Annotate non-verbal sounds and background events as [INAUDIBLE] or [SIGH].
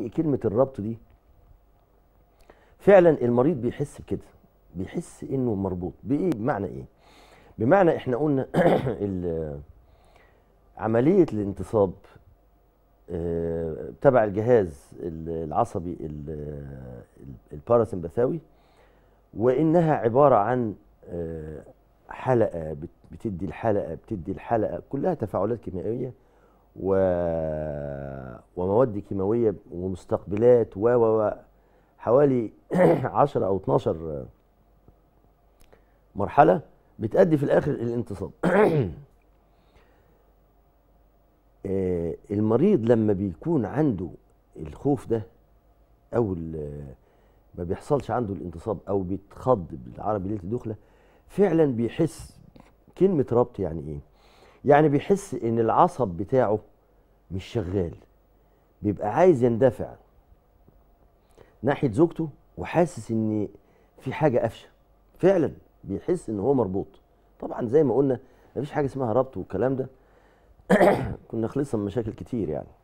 إيه كلمة الربط دي فعلا المريض بيحس بكده بيحس انه مربوط بايه بمعنى ايه بمعنى احنا قلنا [CLEARS THROAT] عملية الانتصاب آه، تبع الجهاز العصبي الباراسمباثاوي وانها عبارة عن آه، حلقة بتدي الحلقة بتدي الحلقة كلها تفاعلات كيميائية و مواد كيماويه ومستقبلات و و حوالي 10 [CLEARS THROAT] او 12 مرحله بتأدي في الاخر الانتصاب [CLEARS THROAT] آه، المريض لما بيكون عنده الخوف ده او ما بيحصلش عنده الانتصاب او بيتخض بالعربي ليله دخله فعلا بيحس كلمه ربط يعني ايه يعني بيحس ان العصب بتاعه مش شغال بيبقى عايز يندفع ناحيه زوجته وحاسس ان في حاجه قفشه فعلا بيحس ان هو مربوط طبعا زي ما قلنا مفيش حاجه اسمها ربط والكلام ده [CLEARS THROAT] كنا خلصنا من مشاكل كتير يعني